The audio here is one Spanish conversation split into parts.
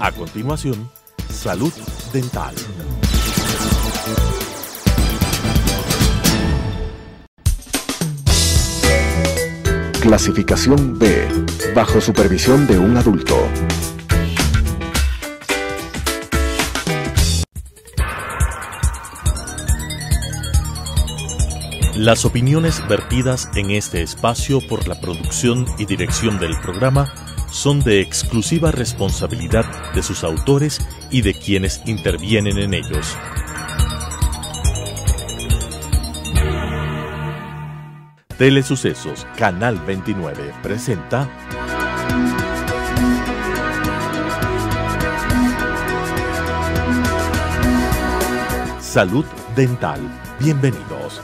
A continuación, Salud Dental. Clasificación B, bajo supervisión de un adulto. Las opiniones vertidas en este espacio por la producción y dirección del programa son de exclusiva responsabilidad de sus autores y de quienes intervienen en ellos. Telesucesos, Canal 29, presenta Salud Dental. Bienvenidos.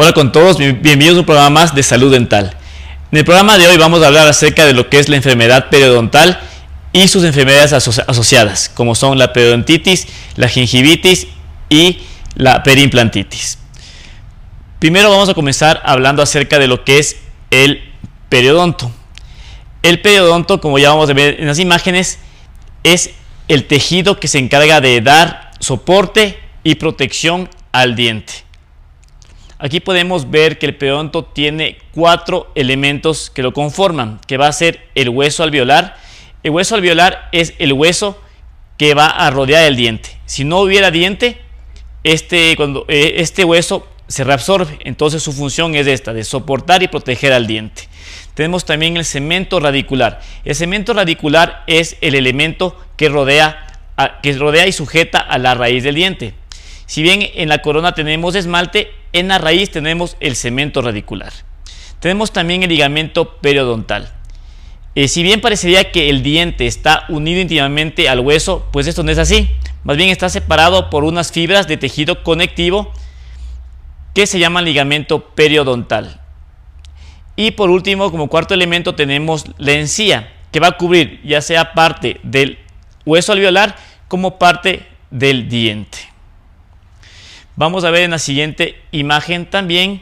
Hola con todos, bienvenidos a un programa más de salud dental. En el programa de hoy vamos a hablar acerca de lo que es la enfermedad periodontal y sus enfermedades asociadas, como son la periodontitis, la gingivitis y la perimplantitis. Primero vamos a comenzar hablando acerca de lo que es el periodonto. El periodonto, como ya vamos a ver en las imágenes, es el tejido que se encarga de dar soporte y protección al diente. Aquí podemos ver que el pedonto tiene cuatro elementos que lo conforman, que va a ser el hueso alveolar. El hueso alveolar es el hueso que va a rodear el diente. Si no hubiera diente, este, eh, este, hueso se reabsorbe, entonces su función es esta, de soportar y proteger al diente. Tenemos también el cemento radicular. El cemento radicular es el elemento que rodea y sujeta a la raíz del diente. Si bien en la corona tenemos esmalte, en la raíz tenemos el cemento radicular. Tenemos también el ligamento periodontal. Eh, si bien parecería que el diente está unido íntimamente al hueso, pues esto no es así. Más bien está separado por unas fibras de tejido conectivo que se llaman ligamento periodontal. Y por último, como cuarto elemento, tenemos la encía, que va a cubrir ya sea parte del hueso alveolar como parte del diente. Vamos a ver en la siguiente imagen también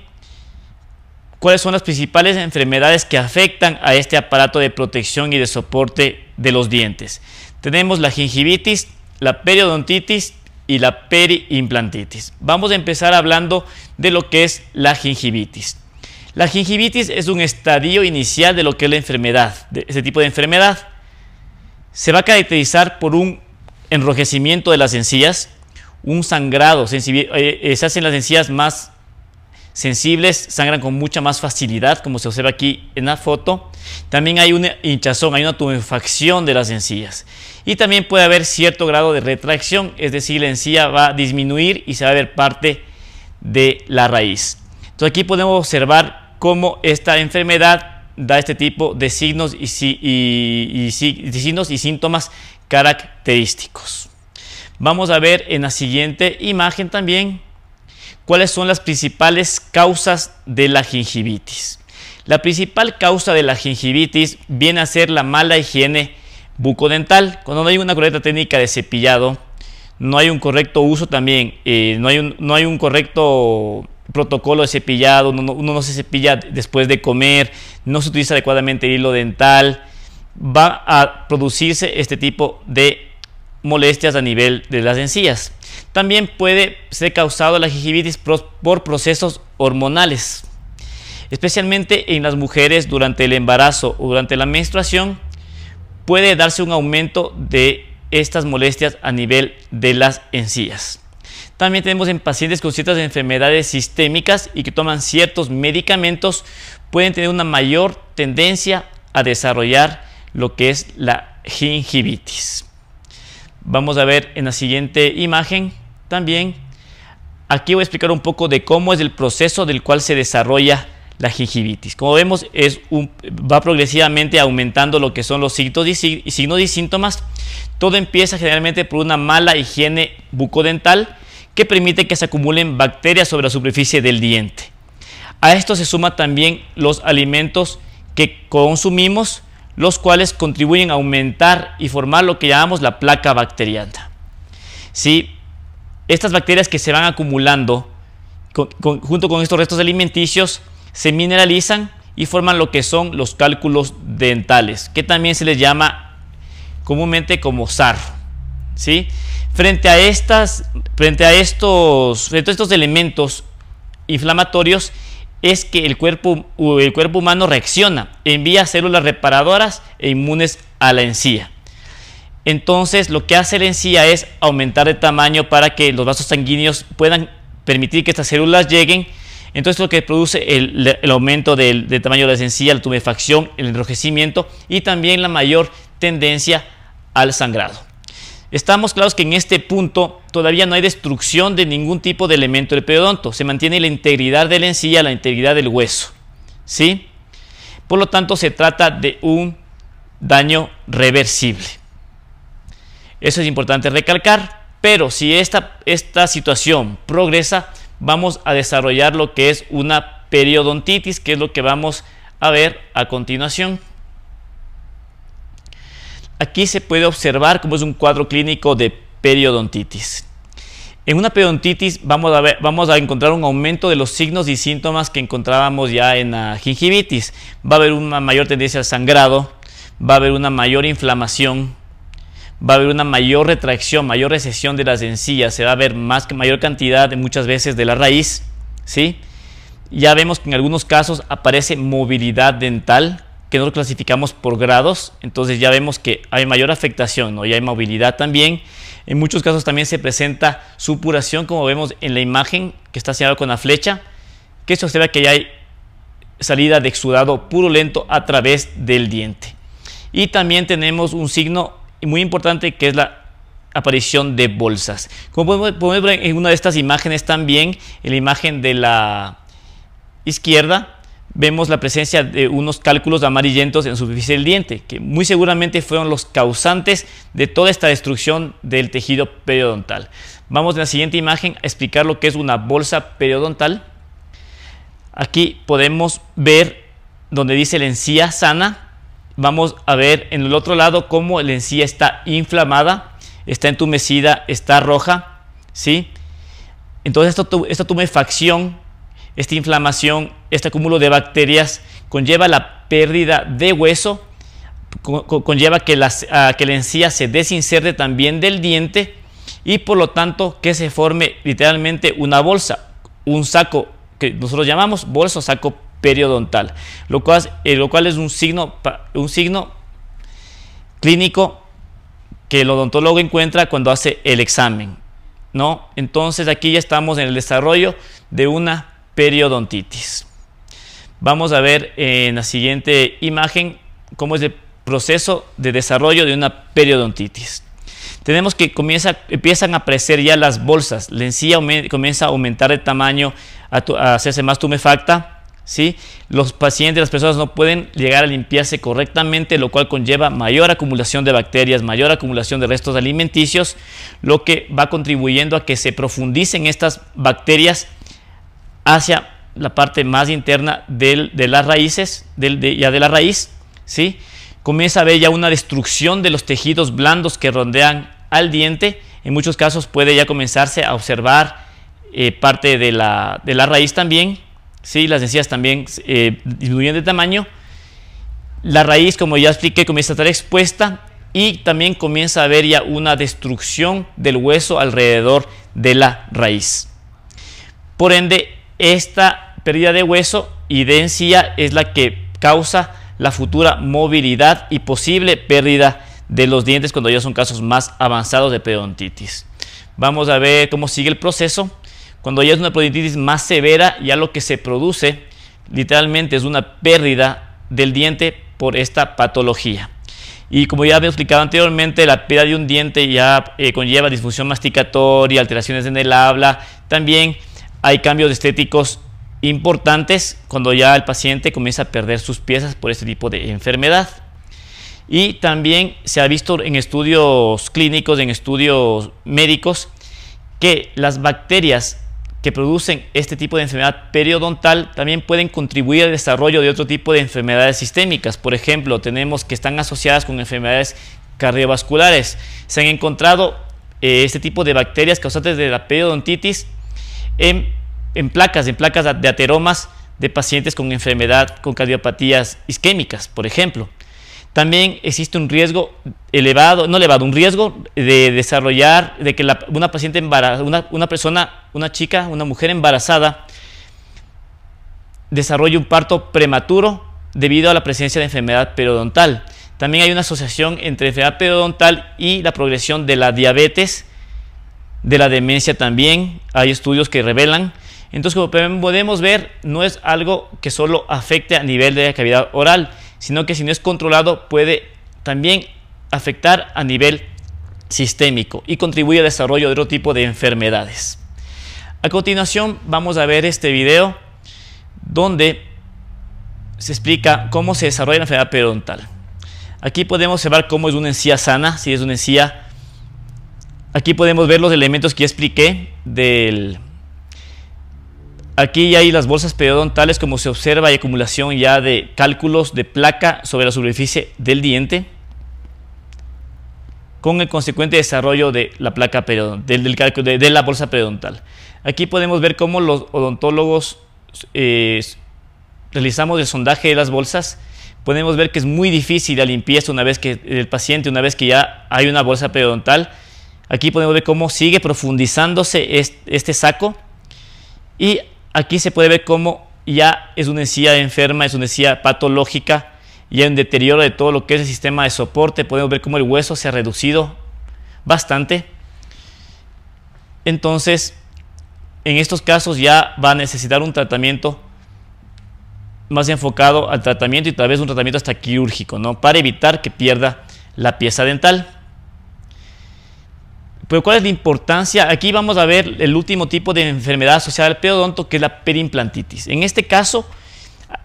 cuáles son las principales enfermedades que afectan a este aparato de protección y de soporte de los dientes. Tenemos la gingivitis, la periodontitis y la periimplantitis. Vamos a empezar hablando de lo que es la gingivitis. La gingivitis es un estadio inicial de lo que es la enfermedad, de este tipo de enfermedad. Se va a caracterizar por un enrojecimiento de las encías, un sangrado, eh, eh, se hacen las encías más sensibles, sangran con mucha más facilidad, como se observa aquí en la foto. También hay una hinchazón, hay una tumefacción de las encías. Y también puede haber cierto grado de retracción, es decir, la encía va a disminuir y se va a ver parte de la raíz. Entonces aquí podemos observar cómo esta enfermedad da este tipo de signos y, síntomas característicos. Vamos a ver en la siguiente imagen también cuáles son las principales causas de la gingivitis. La principal causa de la gingivitis viene a ser la mala higiene bucodental. Cuando no hay una correcta técnica de cepillado, no hay un correcto uso también, eh, no, hay un, no hay un correcto protocolo de cepillado, uno, uno, no se cepilla después de comer, no se utiliza adecuadamente el hilo dental, va a producirse este tipo de molestias a nivel de las encías. También puede ser causado la gingivitis por procesos hormonales, especialmente en las mujeres durante el embarazo o durante la menstruación, puede darse un aumento de estas molestias a nivel de las encías. También tenemos en pacientes con ciertas enfermedades sistémicas y que toman ciertos medicamentos, pueden tener una mayor tendencia a desarrollar lo que es la gingivitis. Vamos a ver en la siguiente imagen también. Aquí voy a explicar un poco de cómo es el proceso del cual se desarrolla la gingivitis. Como vemos, es va progresivamente aumentando lo que son los signos y, síntomas. Todo empieza generalmente por una mala higiene bucodental que permite que se acumulen bacterias sobre la superficie del diente. A esto se suman también los alimentos que consumimos los cuales contribuyen a aumentar y formar lo que llamamos la placa bacteriana. ¿Sí? Estas bacterias que se van acumulando junto con estos restos alimenticios se mineralizan y forman lo que son los cálculos dentales, que también se les llama comúnmente como sarro. ¿Sí? Frente a, estas, frente a estos, frente a estos elementos inflamatorios, es que el cuerpo, el cuerpo humano reacciona, envía células reparadoras e inmunes a la encía. Entonces lo que hace la encía es aumentar el tamaño para que los vasos sanguíneos puedan permitir que estas células lleguen. Entonces lo que produce el, el aumento del, del, tamaño de la encía, la tumefacción, el enrojecimiento y también la mayor tendencia al sangrado. Estamos claros que en este punto todavía no hay destrucción de ningún tipo de elemento del periodonto. Se mantiene la integridad de la encía, la integridad del hueso. ¿Sí? Por lo tanto, se trata de un daño reversible. Eso es importante recalcar, pero si esta situación progresa, vamos a desarrollar lo que es una periodontitis, que es lo que vamos a ver a continuación. Aquí se puede observar cómo es un cuadro clínico de periodontitis. En una periodontitis vamos a, encontrar un aumento de los signos y síntomas que encontrábamos ya en la gingivitis. Va a haber una mayor tendencia al sangrado, va a haber una mayor inflamación, va a haber una mayor retracción, mayor recesión de las encías, se va a ver más, mayor cantidad muchas veces de la raíz, ¿sí? Ya vemos que en algunos casos aparece movilidad dental, que nosotros clasificamos por grados, entonces ya vemos que hay mayor afectación ¿no? y hay movilidad también. En muchos casos también se presenta supuración, como vemos en la imagen que está señalada con la flecha, que se observa que ya hay salida de exudado lento a través del diente. Y también tenemos un signo muy importante que es la aparición de bolsas. Como podemos ver en una de estas imágenes también, en la imagen de la izquierda, vemos la presencia de unos cálculos amarillentos en su superficie del diente, que muy seguramente fueron los causantes de toda esta destrucción del tejido periodontal. Vamos en la siguiente imagen a explicar lo que es una bolsa periodontal. Aquí podemos ver donde dice la encía sana. Vamos a ver en el otro lado cómo la encía está inflamada, está entumecida, está roja, ¿sí? Entonces esta tumefacción esta inflamación, este acúmulo de bacterias conlleva la pérdida de hueso, conlleva ah, que, la encía se desinserte también del diente y por lo tanto que se forme literalmente una bolsa, un saco que nosotros llamamos bolsa saco periodontal, lo cual, eh, cual es un signo, un signo clínico que el odontólogo encuentra cuando hace el examen. ¿no? Entonces aquí ya estamos en el desarrollo de una periodontitis. Vamos a ver en la siguiente imagen cómo es el proceso de desarrollo de una periodontitis. Tenemos que comienza, empiezan a aparecer ya las bolsas, la encía comienza a aumentar de tamaño, a, hacerse más tumefacta, ¿sí? Los pacientes, las personas no pueden llegar a limpiarse correctamente, lo cual conlleva mayor acumulación de bacterias, mayor acumulación de restos alimenticios, lo que va contribuyendo a que se profundicen estas bacterias hacia la parte más interna de las raíces, de, ya de la raíz, ¿sí? Comienza a ver ya una destrucción de los tejidos blandos que rodean al diente. En muchos casos puede ya comenzarse a observar eh, parte de la, raíz también, ¿sí? Las encías también eh, disminuyen de tamaño. La raíz, como ya expliqué, comienza a estar expuesta y también comienza a haber ya una destrucción del hueso alrededor de la raíz. Por ende, esta pérdida de hueso y densidad es la que causa la futura movilidad y posible pérdida de los dientes cuando ya son casos más avanzados de periodontitis. Vamos a ver cómo sigue el proceso. Cuando ya es una periodontitis más severa, ya lo que se produce literalmente es una pérdida del diente por esta patología. Y como ya había explicado anteriormente, la pérdida de un diente ya eh, conlleva disfunción masticatoria, alteraciones en el habla, también hay cambios estéticos importantes cuando ya el paciente comienza a perder sus piezas por este tipo de enfermedad. Y también se ha visto en estudios clínicos, en estudios médicos, que las bacterias que producen este tipo de enfermedad periodontal también pueden contribuir al desarrollo de otro tipo de enfermedades sistémicas. Por ejemplo, tenemos que están asociadas con enfermedades cardiovasculares. Se han encontrado eh, este tipo de bacterias causantes de la periodontitis en, placas, en placas de ateromas de pacientes con enfermedad, con cardiopatías isquémicas, por ejemplo. También existe un riesgo elevado, no elevado, un riesgo de desarrollar, de que una paciente embarazada, una, una persona, una chica, una mujer embarazada, desarrolle un parto prematuro debido a la presencia de enfermedad periodontal. También hay una asociación entre enfermedad periodontal y la progresión de la diabetes de la demencia también, hay estudios que revelan. Entonces, como podemos ver, no es algo que solo afecte a nivel de la cavidad oral, sino que si no es controlado puede también afectar a nivel sistémico y contribuye al desarrollo de otro tipo de enfermedades. A continuación vamos a ver este video donde se explica cómo se desarrolla la enfermedad periodontal. Aquí podemos observar cómo es una encía sana, si es una encía Aquí podemos ver los elementos que expliqué del... Aquí hay las bolsas periodontales como se observa, hay acumulación ya de cálculos de placa sobre la superficie del diente con el consecuente desarrollo de la placa del, del de, de, la bolsa periodontal. Aquí podemos ver cómo los odontólogos eh, realizamos el sondaje de las bolsas. Podemos ver que es muy difícil la limpieza una vez que el paciente, una vez que ya hay una bolsa periodontal, Aquí podemos ver cómo sigue profundizándose este saco. Y aquí se puede ver cómo ya es una encía enferma, es una encía patológica, y en deterioro de todo lo que es el sistema de soporte. Podemos ver cómo el hueso se ha reducido bastante. Entonces, en estos casos ya va a necesitar un tratamiento más enfocado al tratamiento y tal vez un tratamiento hasta quirúrgico, ¿no? Para evitar que pierda la pieza dental. Pero ¿cuál es la importancia? Aquí vamos a ver el último tipo de enfermedad asociada al periodonto, que es la perimplantitis. En este caso,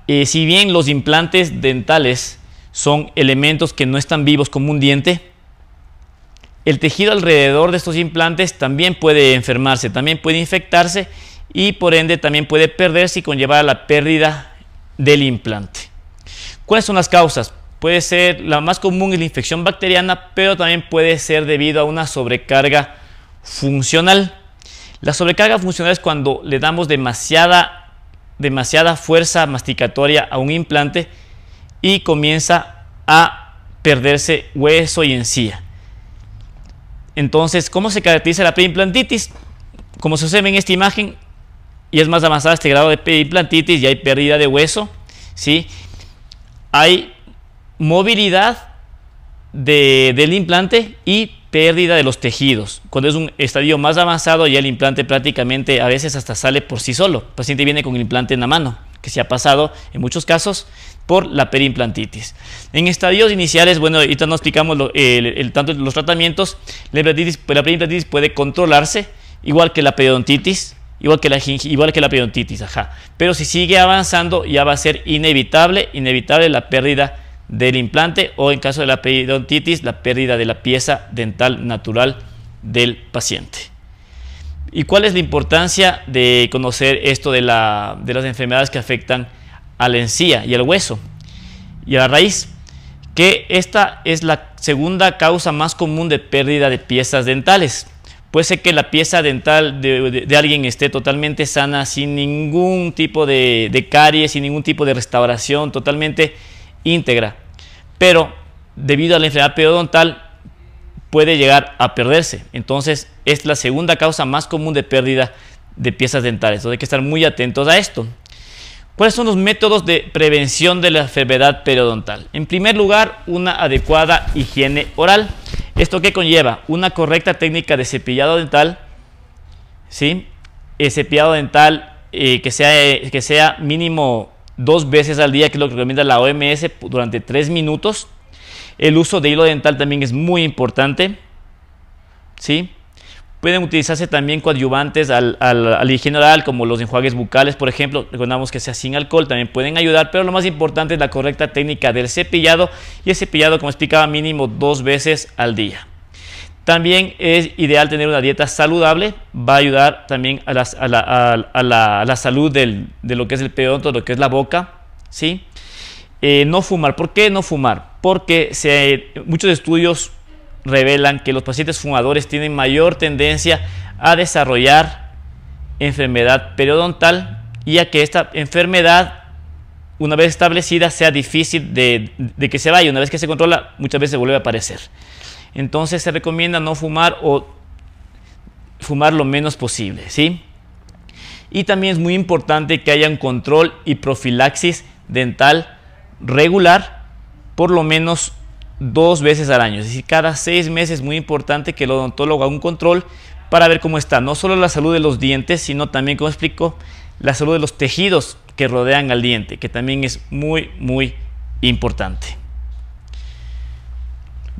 eh, si bien los implantes dentales son elementos que no están vivos como un diente, el tejido alrededor de estos implantes también puede enfermarse, también puede infectarse y por ende también puede perderse y conllevar a la pérdida del implante. ¿Cuáles son las causas? Puede ser, la más común es la infección bacteriana, pero también puede ser debido a una sobrecarga funcional. La sobrecarga funcional es cuando le damos demasiada, demasiada fuerza masticatoria a un implante y comienza a perderse hueso y encía. Entonces, ¿cómo se caracteriza la preimplantitis? Como se observa en esta imagen, y es más avanzada este grado de preimplantitis, y hay pérdida de hueso, Hay movilidad del implante y pérdida de los tejidos. Cuando es un estadio más avanzado ya el implante prácticamente a veces hasta sale por sí solo. El paciente viene con el implante en la mano, que se ha pasado en muchos casos por la perimplantitis. En estadios iniciales, bueno, ahorita no explicamos el, tanto los tratamientos, la, periimplantitis pues, perimplantitis puede controlarse, igual que la periodontitis, igual que la, igual que la periodontitis, ajá. Pero si sigue avanzando, ya va a ser inevitable, inevitable la pérdida del implante o en caso de la periodontitis, la pérdida de la pieza dental natural del paciente. ¿Y cuál es la importancia de conocer esto de, las enfermedades que afectan a la encía y al hueso y a la raíz? Que esta es la segunda causa más común de pérdida de piezas dentales. Puede ser que la pieza dental de, alguien esté totalmente sana, sin ningún tipo de, de caries, sin ningún tipo de restauración, totalmente íntegra pero debido a la enfermedad periodontal puede llegar a perderse. Entonces es la segunda causa más común de pérdida de piezas dentales. Entonces hay que estar muy atentos a esto. ¿Cuáles son los métodos de prevención de la enfermedad periodontal? En primer lugar, una adecuada higiene oral. ¿Esto qué conlleva? Una correcta técnica de cepillado dental, ¿sí? El eh, cepillado dental eh, que, sea, eh, que sea mínimo dos veces al día, que es lo que recomienda la OMS, durante tres minutos. El uso de hilo dental también es muy importante. ¿Sí? Pueden utilizarse también coadyuvantes al, al, al, higiene oral, como los enjuagues bucales, por ejemplo. Recordamos que sea sin alcohol, también pueden ayudar, pero lo más importante es la correcta técnica del cepillado. Y el cepillado, como explicaba, mínimo dos veces al día. También es ideal tener una dieta saludable, va a ayudar también a, la, salud de lo que es el periodonto, lo que es la boca, ¿sí? Eh, no fumar, ¿por qué no fumar? Porque muchos estudios revelan que los pacientes fumadores tienen mayor tendencia a desarrollar enfermedad periodontal y a que esta enfermedad una vez establecida sea difícil de, de que se vaya, una vez que se controla muchas veces vuelve a aparecer entonces se recomienda no fumar o fumar lo menos posible, ¿sí? Y también es muy importante que haya un control y profilaxis dental regular por lo menos dos veces al año. Es decir, cada seis meses es muy importante que el odontólogo haga un control para ver cómo está. No solo la salud de los dientes, sino también, como explico, la salud de los tejidos que rodean al diente, que también es muy, muy importante.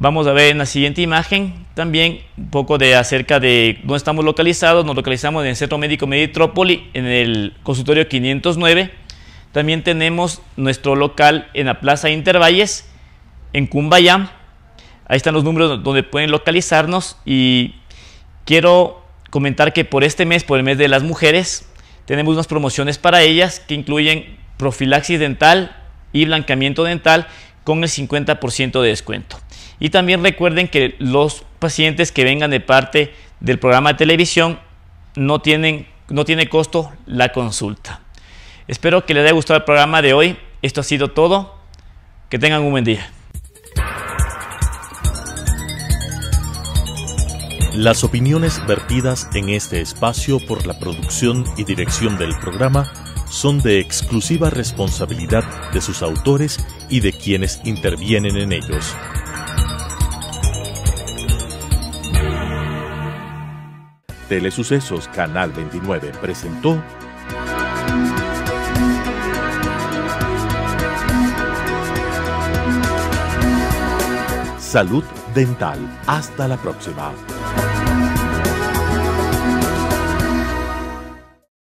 Vamos a ver en la siguiente imagen también un poco de acerca de dónde estamos localizados. Nos localizamos en el Centro Médico Meditrópoli, en el consultorio 509. También tenemos nuestro local en la Plaza Intervalles, en Cumbayam. Ahí están los números donde pueden localizarnos y quiero comentar que por este mes, por el mes de las mujeres, tenemos unas promociones para ellas que incluyen profilaxis dental y blanqueamiento dental con el 50% de descuento. Y también recuerden que los pacientes que vengan de parte del programa de televisión no, tienen, no tiene costo la consulta. Espero que les haya gustado el programa de hoy. Esto ha sido todo. Que tengan un buen día. Las opiniones vertidas en este espacio por la producción y dirección del programa son de exclusiva responsabilidad de sus autores y de quienes intervienen en ellos. Telesucesos Canal 29 presentó Salud Dental. Hasta la próxima.